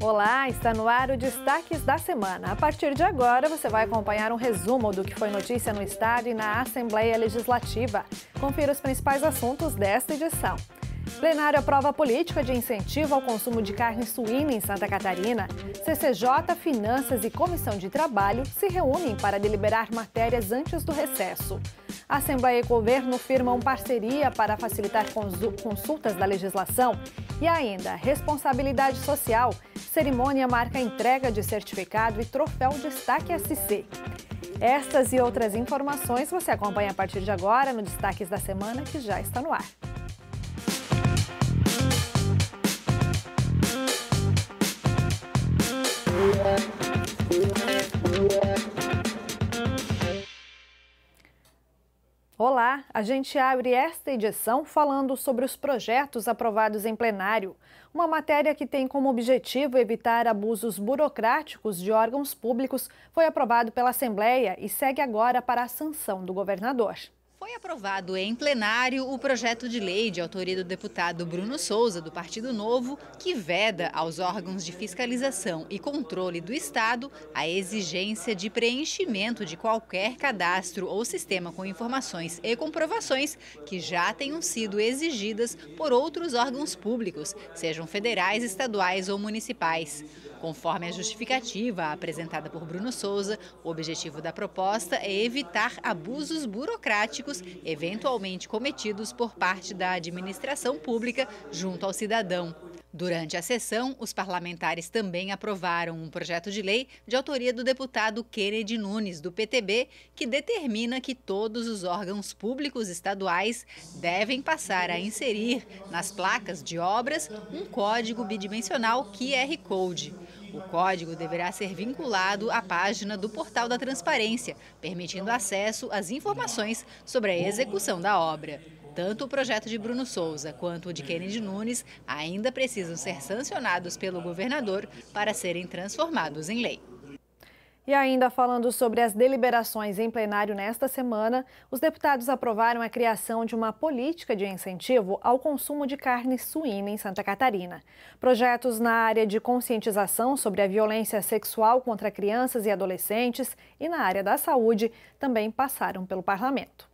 Olá, está no ar o Destaques da Semana. A partir de agora, você vai acompanhar um resumo do que foi notícia no Estado e na Assembleia Legislativa. Confira os principais assuntos desta edição. Plenário aprova política de incentivo ao consumo de carne suína em Santa Catarina. CCJ, Finanças e Comissão de Trabalho se reúnem para deliberar matérias antes do recesso. Assembleia e governo firmam parceria para facilitar consultas da legislação e ainda, responsabilidade social, cerimônia marca entrega de certificado e troféu Destaque SC. Estas e outras informações você acompanha a partir de agora no Destaques da Semana, que já está no ar. Yeah. Olá, a gente abre esta edição falando sobre os projetos aprovados em plenário. Uma matéria que tem como objetivo evitar abusos burocráticos de órgãos públicos foi aprovado pela Assembleia e segue agora para a sanção do governador. Foi aprovado em plenário o projeto de lei de autoria do deputado Bruno Souza, do Partido Novo, que veda aos órgãos de fiscalização e controle do Estado a exigência de preenchimento de qualquer cadastro ou sistema com informações e comprovações que já tenham sido exigidas por outros órgãos públicos, sejam federais, estaduais ou municipais. Conforme a justificativa apresentada por Bruno Souza, o objetivo da proposta é evitar abusos burocráticos eventualmente cometidos por parte da administração pública junto ao cidadão. Durante a sessão, os parlamentares também aprovaram um projeto de lei de autoria do deputado Kennedy Nunes, do PTB, que determina que todos os órgãos públicos estaduais devem passar a inserir nas placas de obras um código bidimensional QR Code. O código deverá ser vinculado à página do Portal da Transparência, permitindo acesso às informações sobre a execução da obra. Tanto o projeto de Bruno Souza quanto o de Kennedy Nunes ainda precisam ser sancionados pelo governador para serem transformados em lei. E ainda falando sobre as deliberações em plenário nesta semana, os deputados aprovaram a criação de uma política de incentivo ao consumo de carne suína em Santa Catarina. Projetos na área de conscientização sobre a violência sexual contra crianças e adolescentes e na área da saúde também passaram pelo parlamento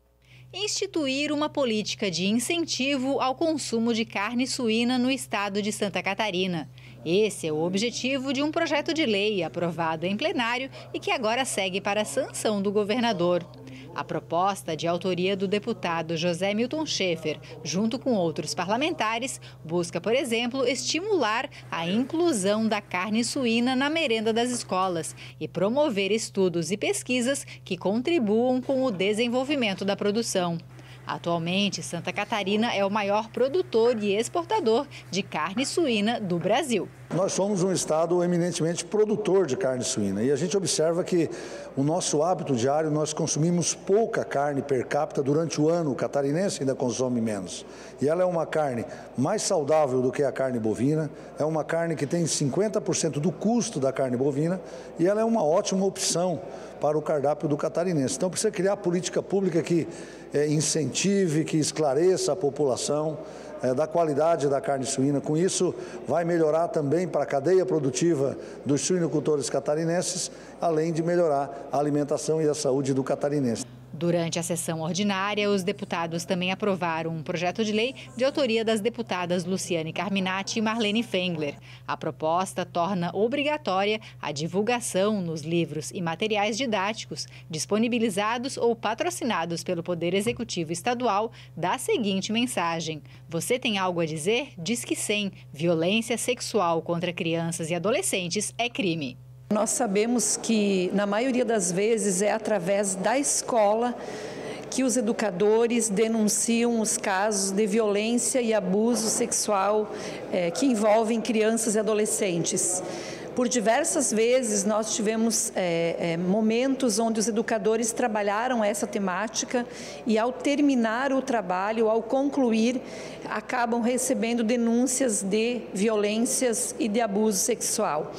instituir uma política de incentivo ao consumo de carne suína no estado de Santa Catarina. Esse é o objetivo de um projeto de lei aprovado em plenário e que agora segue para a sanção do governador. A proposta, de autoria do deputado José Milton Schaefer, junto com outros parlamentares, busca, por exemplo, estimular a inclusão da carne suína na merenda das escolas e promover estudos e pesquisas que contribuam com o desenvolvimento da produção. Atualmente, Santa Catarina é o maior produtor e exportador de carne suína do Brasil nós somos um estado eminentemente produtor de carne suína e a gente observa que o nosso hábito diário nós consumimos pouca carne per capita durante o ano. O catarinense ainda consome menos. E ela é uma carne mais saudável do que a carne bovina, é uma carne que tem 50% do custo da carne bovina e ela é uma ótima opção para o cardápio do catarinense. Então precisa criar política pública que é, incentive, que esclareça a população é, da qualidade da carne suína. Com isso, vai melhorar também para a cadeia produtiva dos suinocultores catarinenses, além de melhorar a alimentação e a saúde do catarinense. Durante a sessão ordinária, os deputados também aprovaram um projeto de lei de autoria das deputadas Luciane Carminati e Marlene Fengler. A proposta torna obrigatória a divulgação nos livros e materiais didáticos disponibilizados ou patrocinados pelo Poder Executivo Estadual da seguinte mensagem: Você tem algo a dizer? Diz que sim. Violência sexual contra crianças e adolescentes é crime. Nós sabemos que, na maioria das vezes, é através da escola que os educadores denunciam os casos de violência e abuso sexual é, que envolvem crianças e adolescentes. Por diversas vezes nós tivemos é, é, momentos onde os educadores trabalharam essa temática e ao terminar o trabalho, ao concluir, acabam recebendo denúncias de violências e de abuso sexual.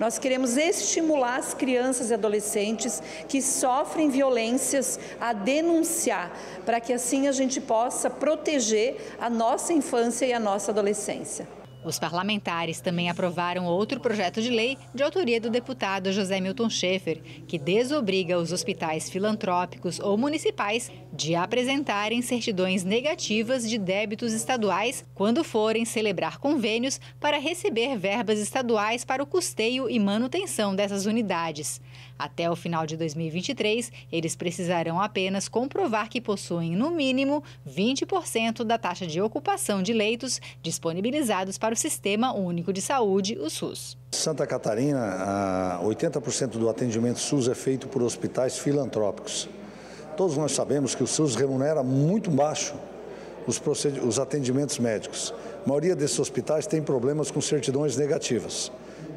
Nós queremos estimular as crianças e adolescentes que sofrem violências a denunciar, para que assim a gente possa proteger a nossa infância e a nossa adolescência. Os parlamentares também aprovaram outro projeto de lei de autoria do deputado José Milton Schaefer, que desobriga os hospitais filantrópicos ou municipais de apresentarem certidões negativas de débitos estaduais quando forem celebrar convênios para receber verbas estaduais para o custeio e manutenção dessas unidades. Até o final de 2023, eles precisarão apenas comprovar que possuem, no mínimo, 20% da taxa de ocupação de leitos disponibilizados para o Sistema Único de Saúde, o SUS. Santa Catarina, 80% do atendimento SUS é feito por hospitais filantrópicos. Todos nós sabemos que o SUS remunera muito baixo os, os atendimentos médicos. A maioria desses hospitais tem problemas com certidões negativas.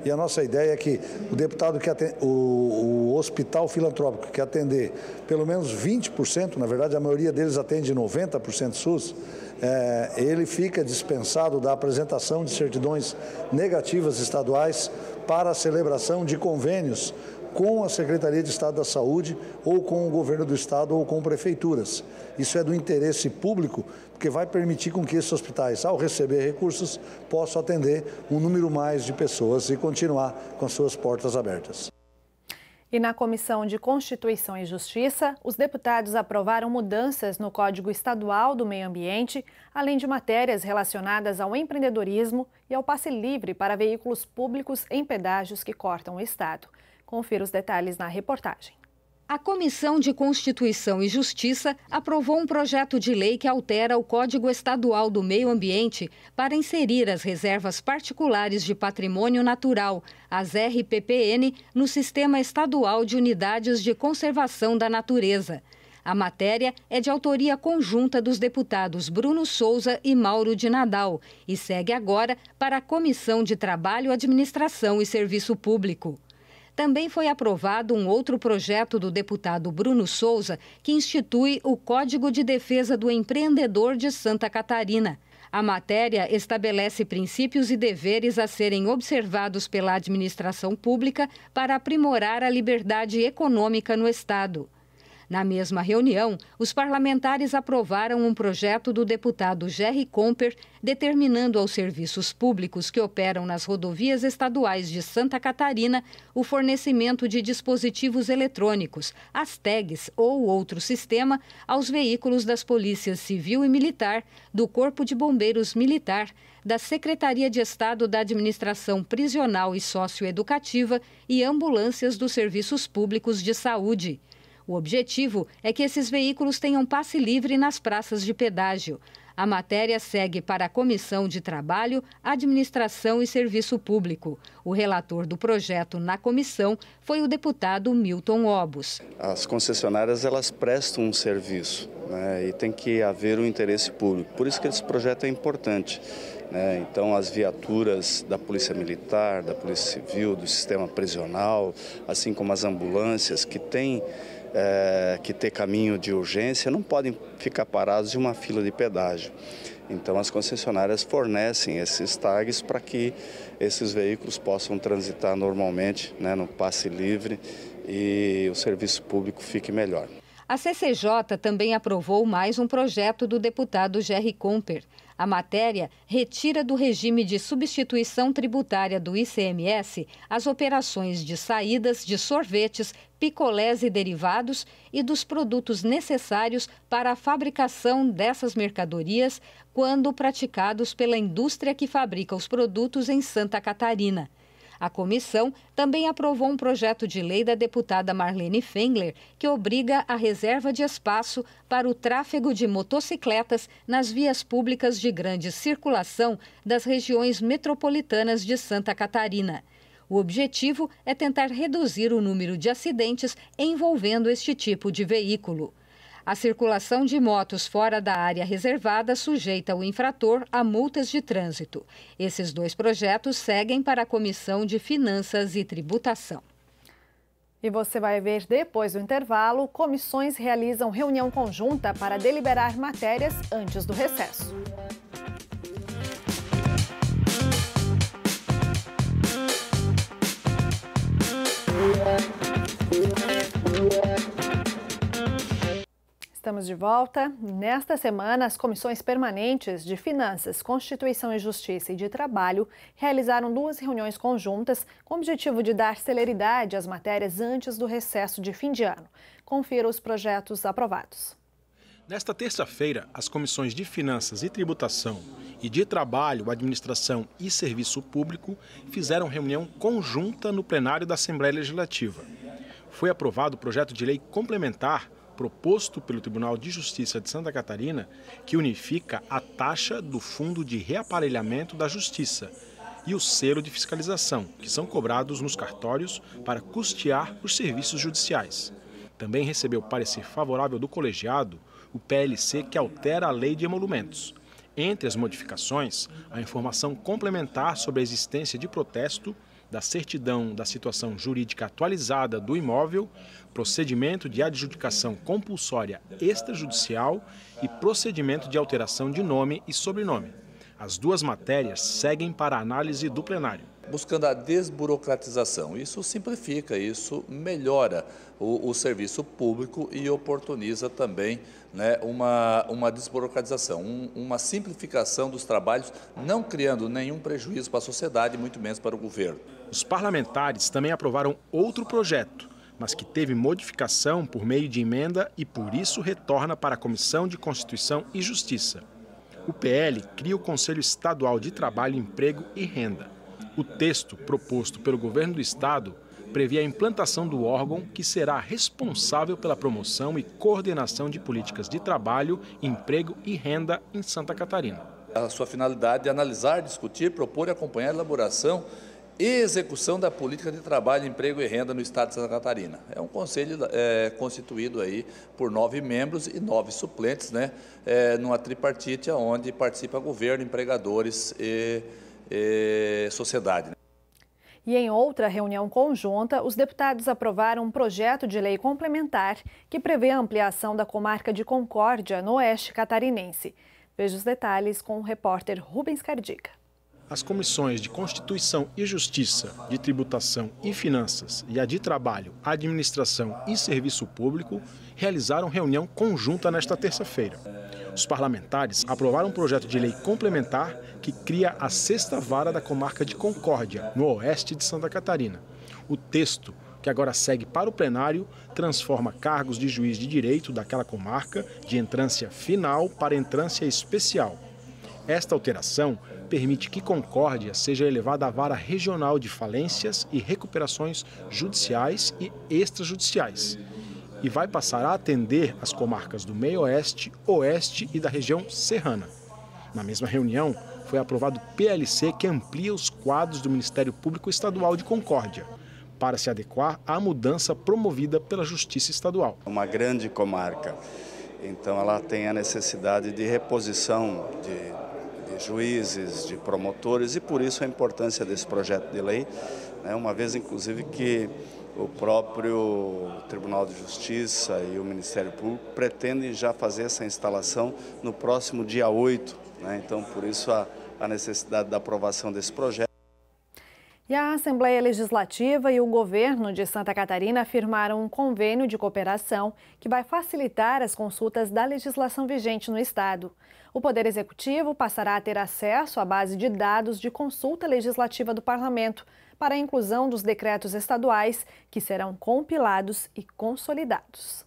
E a nossa ideia é que o deputado que atende, o, o hospital filantrópico que atender pelo menos 20%, na verdade a maioria deles atende 90% SUS, é, ele fica dispensado da apresentação de certidões negativas estaduais para a celebração de convênios com a Secretaria de Estado da Saúde, ou com o governo do estado, ou com prefeituras. Isso é do interesse público, porque vai permitir com que esses hospitais, ao receber recursos, possam atender um número mais de pessoas e continuar com suas portas abertas. E na Comissão de Constituição e Justiça, os deputados aprovaram mudanças no Código Estadual do Meio Ambiente, além de matérias relacionadas ao empreendedorismo e ao passe livre para veículos públicos em pedágios que cortam o Estado. Confira os detalhes na reportagem. A Comissão de Constituição e Justiça aprovou um projeto de lei que altera o Código Estadual do Meio Ambiente para inserir as reservas particulares de patrimônio natural, as RPPN, no Sistema Estadual de Unidades de Conservação da Natureza. A matéria é de autoria conjunta dos deputados Bruno Souza e Mauro de Nadal e segue agora para a Comissão de Trabalho, Administração e Serviço Público. Também foi aprovado um outro projeto do deputado Bruno Souza, que institui o Código de Defesa do Empreendedor de Santa Catarina. A matéria estabelece princípios e deveres a serem observados pela administração pública para aprimorar a liberdade econômica no Estado. Na mesma reunião, os parlamentares aprovaram um projeto do deputado Jerry Comper determinando aos serviços públicos que operam nas rodovias estaduais de Santa Catarina o fornecimento de dispositivos eletrônicos, as tags ou outro sistema, aos veículos das polícias civil e militar, do Corpo de Bombeiros Militar, da Secretaria de Estado da Administração Prisional e Socioeducativa e ambulâncias dos serviços públicos de saúde. O objetivo é que esses veículos tenham passe livre nas praças de pedágio. A matéria segue para a Comissão de Trabalho, Administração e Serviço Público. O relator do projeto na comissão foi o deputado Milton Obos. As concessionárias elas prestam um serviço né, e tem que haver um interesse público. Por isso que esse projeto é importante. Né? Então, as viaturas da Polícia Militar, da Polícia Civil, do sistema prisional, assim como as ambulâncias que têm é, que ter caminho de urgência não podem ficar parados em uma fila de pedágio. Então, as concessionárias fornecem esses tags para que esses veículos possam transitar normalmente, né, no passe livre, e o serviço público fique melhor. A CCJ também aprovou mais um projeto do deputado Jerry Comper. A matéria retira do regime de substituição tributária do ICMS as operações de saídas de sorvetes picolés e derivados e dos produtos necessários para a fabricação dessas mercadorias quando praticados pela indústria que fabrica os produtos em Santa Catarina. A comissão também aprovou um projeto de lei da deputada Marlene Fengler, que obriga a reserva de espaço para o tráfego de motocicletas nas vias públicas de grande circulação das regiões metropolitanas de Santa Catarina. O objetivo é tentar reduzir o número de acidentes envolvendo este tipo de veículo. A circulação de motos fora da área reservada sujeita o infrator a multas de trânsito. Esses dois projetos seguem para a Comissão de Finanças e Tributação. E você vai ver depois do intervalo, comissões realizam reunião conjunta para deliberar matérias antes do recesso. Estamos de volta. Nesta semana, as comissões permanentes de Finanças, Constituição e Justiça e de Trabalho realizaram duas reuniões conjuntas com o objetivo de dar celeridade às matérias antes do recesso de fim de ano. Confira os projetos aprovados. Nesta terça-feira, as comissões de Finanças e Tributação e de Trabalho, Administração e Serviço Público fizeram reunião conjunta no plenário da Assembleia Legislativa foi aprovado o projeto de lei complementar proposto pelo Tribunal de Justiça de Santa Catarina, que unifica a taxa do Fundo de Reaparelhamento da Justiça e o selo de fiscalização, que são cobrados nos cartórios para custear os serviços judiciais. Também recebeu parecer favorável do colegiado o PLC que altera a Lei de Emolumentos. Entre as modificações, a informação complementar sobre a existência de protesto da certidão da situação jurídica atualizada do imóvel, procedimento de adjudicação compulsória extrajudicial e procedimento de alteração de nome e sobrenome. As duas matérias seguem para análise do plenário buscando a desburocratização. Isso simplifica, isso melhora o, o serviço público e oportuniza também né, uma, uma desburocratização, um, uma simplificação dos trabalhos, não criando nenhum prejuízo para a sociedade, muito menos para o governo. Os parlamentares também aprovaram outro projeto, mas que teve modificação por meio de emenda e por isso retorna para a Comissão de Constituição e Justiça. O PL cria o Conselho Estadual de Trabalho, Emprego e Renda. O texto proposto pelo governo do estado prevê a implantação do órgão que será responsável pela promoção e coordenação de políticas de trabalho, emprego e renda em Santa Catarina. A sua finalidade é analisar, discutir, propor e acompanhar a elaboração e execução da política de trabalho, emprego e renda no Estado de Santa Catarina. É um conselho é, constituído aí por nove membros e nove suplentes, né, é, numa tripartite onde participa governo, empregadores e eh, sociedade. Né? E em outra reunião conjunta, os deputados aprovaram um projeto de lei complementar que prevê a ampliação da comarca de Concórdia, no oeste catarinense. Veja os detalhes com o repórter Rubens Cardica. As comissões de Constituição e Justiça, de Tributação e Finanças e a de Trabalho, Administração e Serviço Público realizaram reunião conjunta nesta terça-feira os parlamentares aprovaram um projeto de lei complementar que cria a sexta vara da comarca de Concórdia, no oeste de Santa Catarina. O texto, que agora segue para o plenário, transforma cargos de juiz de direito daquela comarca de entrância final para entrância especial. Esta alteração permite que Concórdia seja elevada à vara regional de falências e recuperações judiciais e extrajudiciais e vai passar a atender as comarcas do Meio Oeste, Oeste e da região Serrana. Na mesma reunião, foi aprovado o PLC que amplia os quadros do Ministério Público Estadual de Concórdia para se adequar à mudança promovida pela Justiça Estadual. É uma grande comarca, então ela tem a necessidade de reposição de, de juízes, de promotores e por isso a importância desse projeto de lei, né, uma vez inclusive que o próprio Tribunal de Justiça e o Ministério Público pretendem já fazer essa instalação no próximo dia 8. Né? Então, por isso, a, a necessidade da aprovação desse projeto. E a Assembleia Legislativa e o governo de Santa Catarina firmaram um convênio de cooperação que vai facilitar as consultas da legislação vigente no Estado. O Poder Executivo passará a ter acesso à base de dados de consulta legislativa do Parlamento para a inclusão dos decretos estaduais que serão compilados e consolidados.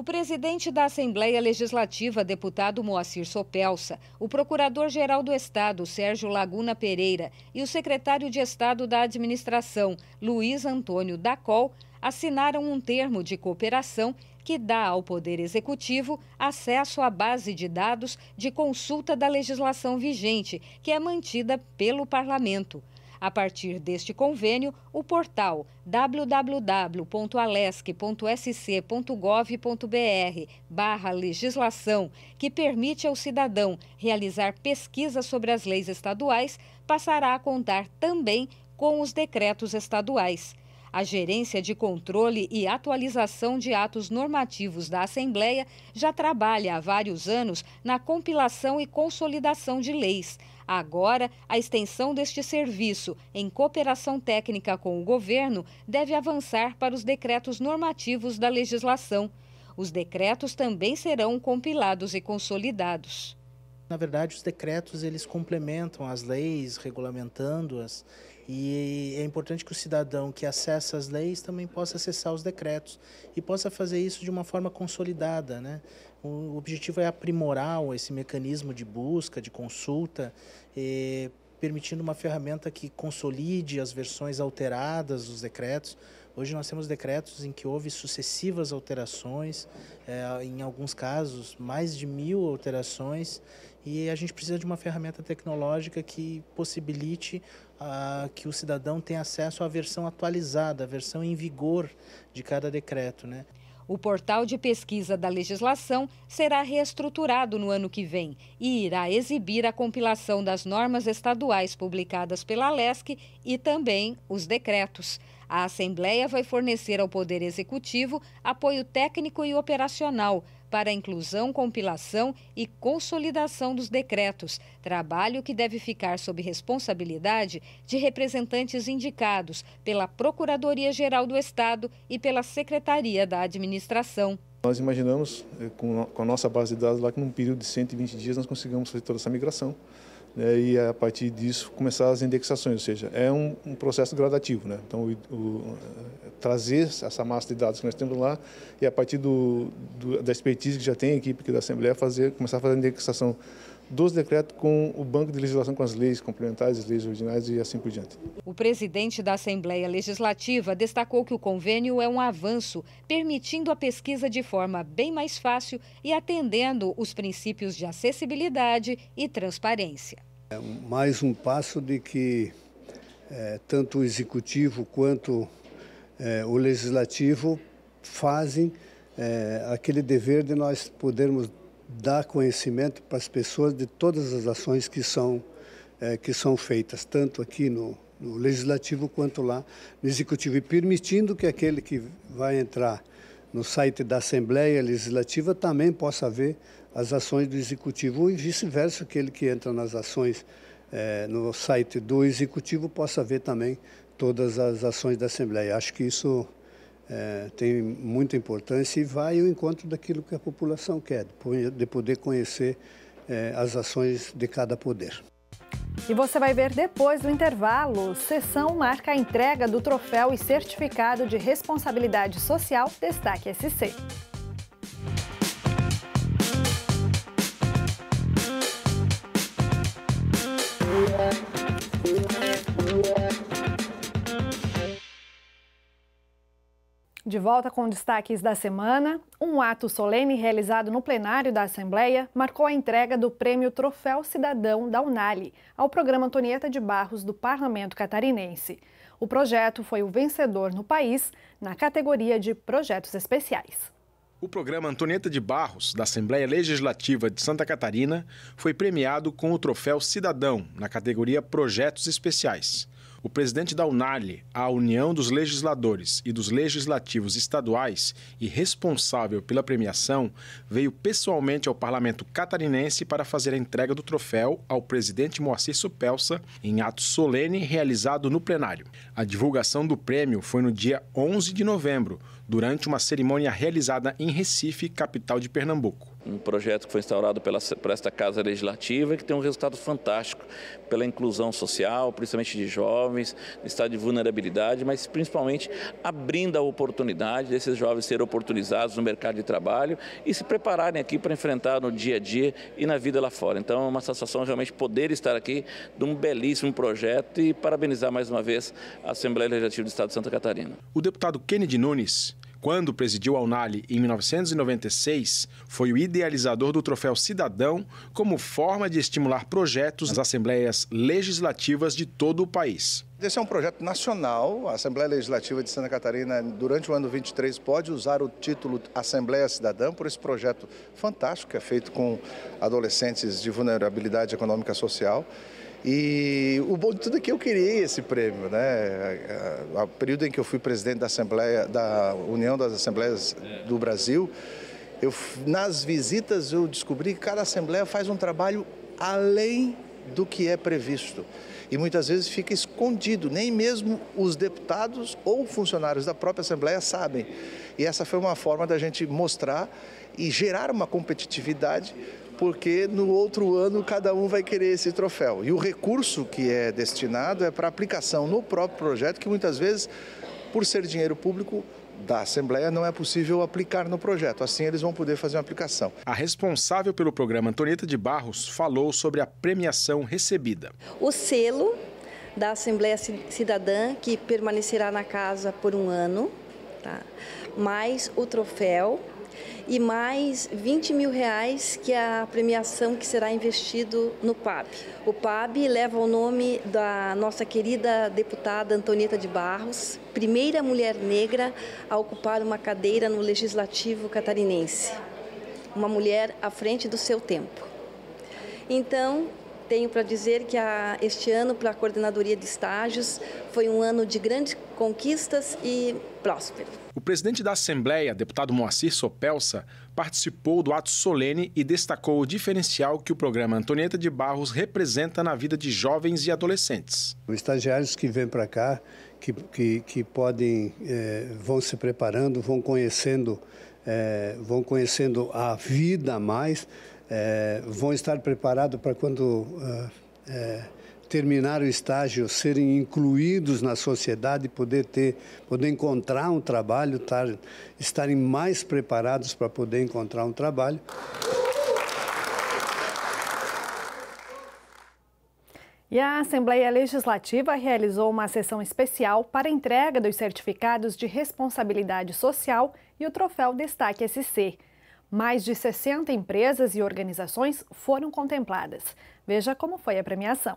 O presidente da Assembleia Legislativa, deputado Moacir Sopelsa, o procurador-geral do Estado, Sérgio Laguna Pereira, e o secretário de Estado da Administração, Luiz Antônio Dacol, assinaram um termo de cooperação que dá ao Poder Executivo acesso à base de dados de consulta da legislação vigente, que é mantida pelo Parlamento. A partir deste convênio, o portal www.alesc.sc.gov.br barra legislação, que permite ao cidadão realizar pesquisa sobre as leis estaduais, passará a contar também com os decretos estaduais. A Gerência de Controle e Atualização de Atos Normativos da Assembleia já trabalha há vários anos na compilação e consolidação de leis. Agora, a extensão deste serviço, em cooperação técnica com o governo, deve avançar para os decretos normativos da legislação. Os decretos também serão compilados e consolidados. Na verdade, os decretos eles complementam as leis, regulamentando-as e é importante que o cidadão que acessa as leis também possa acessar os decretos e possa fazer isso de uma forma consolidada. Né? O objetivo é aprimorar esse mecanismo de busca, de consulta, eh, permitindo uma ferramenta que consolide as versões alteradas dos decretos. Hoje nós temos decretos em que houve sucessivas alterações, eh, em alguns casos mais de mil alterações, e a gente precisa de uma ferramenta tecnológica que possibilite que o cidadão tenha acesso à versão atualizada, a versão em vigor de cada decreto. Né? O portal de pesquisa da legislação será reestruturado no ano que vem e irá exibir a compilação das normas estaduais publicadas pela LESC e também os decretos. A Assembleia vai fornecer ao Poder Executivo apoio técnico e operacional para a inclusão, compilação e consolidação dos decretos, trabalho que deve ficar sob responsabilidade de representantes indicados pela Procuradoria-Geral do Estado e pela Secretaria da Administração. Nós imaginamos, eh, com a nossa base de dados lá, que num período de 120 dias nós consigamos fazer toda essa migração né, e a partir disso começar as indexações, ou seja, é um, um processo gradativo. Né? Então, o, o, trazer essa massa de dados que nós temos lá e a partir do, do, da expertise que já tem a equipe aqui da Assembleia fazer, começar a fazer a indexação dos decretos com o banco de legislação com as leis complementares, as leis originais e assim por diante. O presidente da Assembleia Legislativa destacou que o convênio é um avanço, permitindo a pesquisa de forma bem mais fácil e atendendo os princípios de acessibilidade e transparência. É mais um passo de que é, tanto o executivo quanto é, o legislativo fazem é, aquele dever de nós podermos dar conhecimento para as pessoas de todas as ações que são, é, que são feitas, tanto aqui no, no Legislativo quanto lá no Executivo, e permitindo que aquele que vai entrar no site da Assembleia Legislativa também possa ver as ações do Executivo e vice-versa, aquele que entra nas ações é, no site do Executivo possa ver também todas as ações da Assembleia. Acho que isso é, tem muita importância e vai ao encontro daquilo que a população quer, de poder conhecer é, as ações de cada poder. E você vai ver depois do intervalo. Sessão marca a entrega do troféu e certificado de responsabilidade social Destaque SC. De volta com destaques da semana, um ato solene realizado no plenário da Assembleia marcou a entrega do prêmio Troféu Cidadão da Unali ao programa Antonieta de Barros do Parlamento Catarinense. O projeto foi o vencedor no país na categoria de projetos especiais. O programa Antonieta de Barros, da Assembleia Legislativa de Santa Catarina, foi premiado com o troféu Cidadão, na categoria Projetos Especiais o presidente da UNARLE, a União dos Legisladores e dos Legislativos Estaduais e responsável pela premiação, veio pessoalmente ao parlamento catarinense para fazer a entrega do troféu ao presidente Moacir Supelsa em ato solene realizado no plenário. A divulgação do prêmio foi no dia 11 de novembro, durante uma cerimônia realizada em Recife, capital de Pernambuco. Um projeto que foi instaurado pela, por esta Casa Legislativa e que tem um resultado fantástico pela inclusão social, principalmente de jovens, estado de vulnerabilidade, mas principalmente abrindo a oportunidade desses jovens serem oportunizados no mercado de trabalho e se prepararem aqui para enfrentar no dia a dia e na vida lá fora. Então é uma satisfação realmente poder estar aqui de um belíssimo projeto e parabenizar mais uma vez a Assembleia Legislativa do Estado de Santa Catarina. O deputado Kennedy Nunes quando presidiu a Unali em 1996, foi o idealizador do Troféu Cidadão como forma de estimular projetos nas assembleias legislativas de todo o país. Esse é um projeto nacional. A Assembleia Legislativa de Santa Catarina, durante o ano 23, pode usar o título Assembleia Cidadã por esse projeto fantástico que é feito com adolescentes de vulnerabilidade econômica social. E o bom de tudo é que eu criei esse prêmio, né? O período em que eu fui presidente da Assembleia, da União das Assembleias do Brasil, eu, nas visitas eu descobri que cada assembleia faz um trabalho além do que é previsto. E muitas vezes fica escondido, nem mesmo os deputados ou funcionários da própria Assembleia sabem. E essa foi uma forma da gente mostrar e gerar uma competitividade porque no outro ano cada um vai querer esse troféu. E o recurso que é destinado é para aplicação no próprio projeto, que muitas vezes, por ser dinheiro público, da Assembleia não é possível aplicar no projeto. Assim, eles vão poder fazer uma aplicação. A responsável pelo programa, Antonieta de Barros, falou sobre a premiação recebida. O selo da Assembleia Cidadã, que permanecerá na casa por um ano, tá? mais o troféu e mais 20 mil reais que é a premiação que será investido no PAB. O PAB leva o nome da nossa querida deputada Antonieta de Barros, primeira mulher negra a ocupar uma cadeira no Legislativo catarinense. Uma mulher à frente do seu tempo. Então, tenho para dizer que a, este ano, para a coordenadoria de estágios, foi um ano de grandes conquistas e próspero. O presidente da Assembleia, deputado Moacir Sopelsa, participou do ato solene e destacou o diferencial que o programa Antonieta de Barros representa na vida de jovens e adolescentes. Os estagiários que vêm para cá, que, que, que podem, eh, vão se preparando, vão conhecendo, eh, vão conhecendo a vida mais, eh, vão estar preparados para quando terminar o estágio, serem incluídos na sociedade, poder ter, poder encontrar um trabalho, tar, estarem mais preparados para poder encontrar um trabalho. E a Assembleia Legislativa realizou uma sessão especial para entrega dos certificados de responsabilidade social e o troféu Destaque SC. Mais de 60 empresas e organizações foram contempladas. Veja como foi a premiação.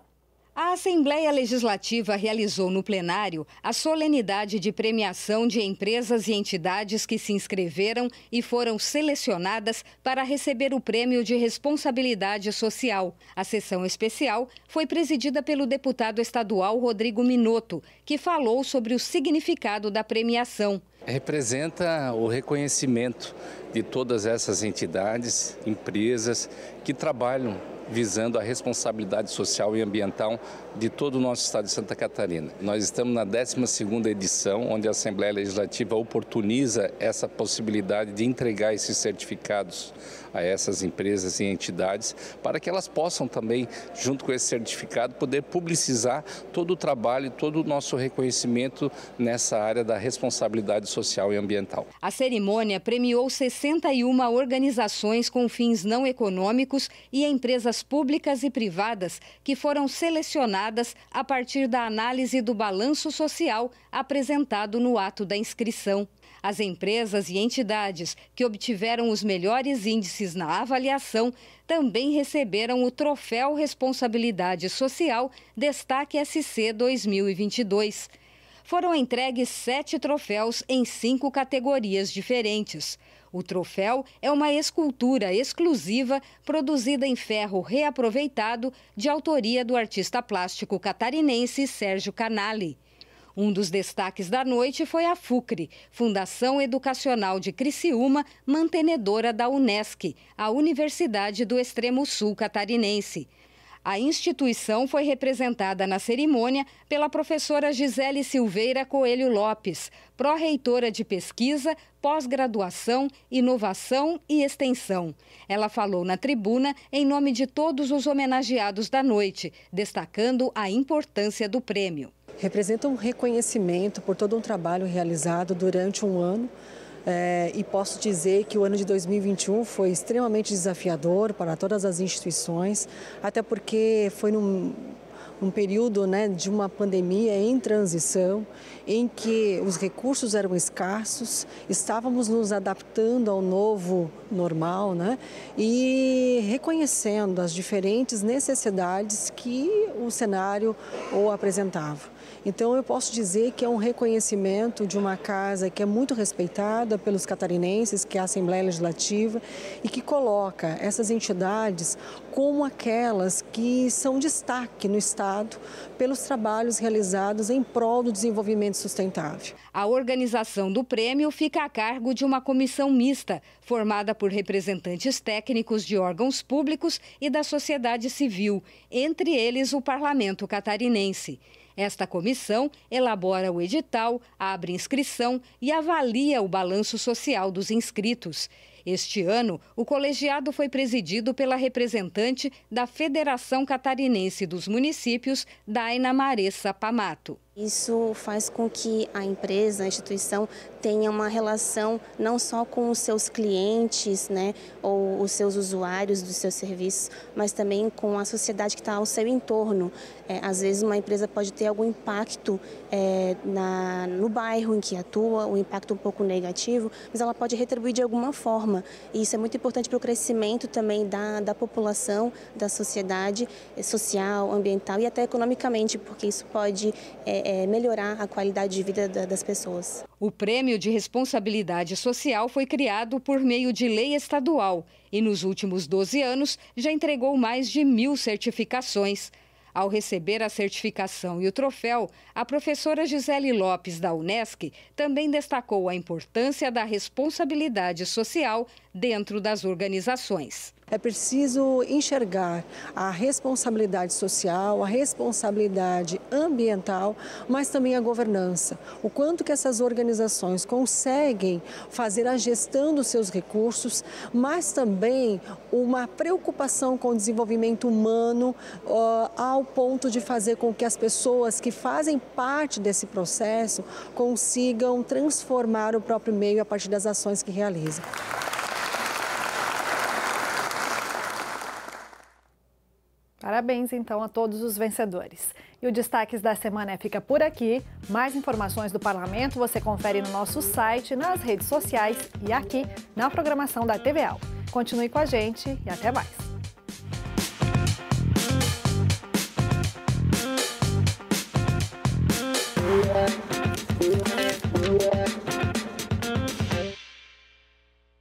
A Assembleia Legislativa realizou no plenário a solenidade de premiação de empresas e entidades que se inscreveram e foram selecionadas para receber o Prêmio de Responsabilidade Social. A sessão especial foi presidida pelo deputado estadual Rodrigo Minotto, que falou sobre o significado da premiação. Representa o reconhecimento de todas essas entidades, empresas que trabalham visando a responsabilidade social e ambiental de todo o nosso estado de Santa Catarina. Nós estamos na 12ª edição, onde a Assembleia Legislativa oportuniza essa possibilidade de entregar esses certificados a essas empresas e entidades para que elas possam também, junto com esse certificado, poder publicizar todo o trabalho, todo o nosso reconhecimento nessa área da responsabilidade social e ambiental. A cerimônia premiou 61 organizações com fins não econômicos e empresas públicas e privadas que foram selecionadas a partir da análise do balanço social apresentado no ato da inscrição. As empresas e entidades que obtiveram os melhores índices na avaliação também receberam o Troféu Responsabilidade Social Destaque SC 2022. Foram entregues sete troféus em cinco categorias diferentes. O troféu é uma escultura exclusiva produzida em ferro reaproveitado de autoria do artista plástico catarinense Sérgio Canali. Um dos destaques da noite foi a FUCRE, Fundação Educacional de Criciúma, mantenedora da UNESCO, a Universidade do Extremo Sul Catarinense. A instituição foi representada na cerimônia pela professora Gisele Silveira Coelho Lopes, pró-reitora de pesquisa, pós-graduação, inovação e extensão. Ela falou na tribuna em nome de todos os homenageados da noite, destacando a importância do prêmio. Representa um reconhecimento por todo um trabalho realizado durante um ano é, e posso dizer que o ano de 2021 foi extremamente desafiador para todas as instituições, até porque foi num um período né, de uma pandemia em transição, em que os recursos eram escassos, estávamos nos adaptando ao novo normal né, e reconhecendo as diferentes necessidades que o cenário ou apresentava. Então, eu posso dizer que é um reconhecimento de uma casa que é muito respeitada pelos catarinenses, que é a Assembleia Legislativa, e que coloca essas entidades como aquelas que são destaque no Estado pelos trabalhos realizados em prol do desenvolvimento sustentável. A organização do prêmio fica a cargo de uma comissão mista, formada por representantes técnicos de órgãos públicos e da sociedade civil, entre eles o parlamento catarinense. Esta comissão elabora o edital, abre inscrição e avalia o balanço social dos inscritos. Este ano, o colegiado foi presidido pela representante da Federação Catarinense dos Municípios, Daina Maressa Pamato. Isso faz com que a empresa, a instituição tenha uma relação não só com os seus clientes, né, ou os seus usuários dos seus serviços, mas também com a sociedade que está ao seu entorno. É, às vezes, uma empresa pode ter algum impacto é, na, no bairro em que atua, um impacto um pouco negativo, mas ela pode retribuir de alguma forma. E isso é muito importante para o crescimento também da, da população, da sociedade, é, social, ambiental e até economicamente, porque isso pode é, é, melhorar a qualidade de vida da, das pessoas. O Prêmio de Responsabilidade Social foi criado por meio de lei estadual e, nos últimos 12 anos, já entregou mais de mil certificações. Ao receber a certificação e o troféu, a professora Gisele Lopes, da Unesc, também destacou a importância da responsabilidade social dentro das organizações é preciso enxergar a responsabilidade social, a responsabilidade ambiental, mas também a governança. O quanto que essas organizações conseguem fazer a gestão dos seus recursos, mas também uma preocupação com o desenvolvimento humano uh, ao ponto de fazer com que as pessoas que fazem parte desse processo consigam transformar o próprio meio a partir das ações que realizam. Parabéns então a todos os vencedores. E o Destaques da Semana fica por aqui. Mais informações do Parlamento você confere no nosso site, nas redes sociais e aqui na programação da TVAL. Continue com a gente e até mais. Yeah.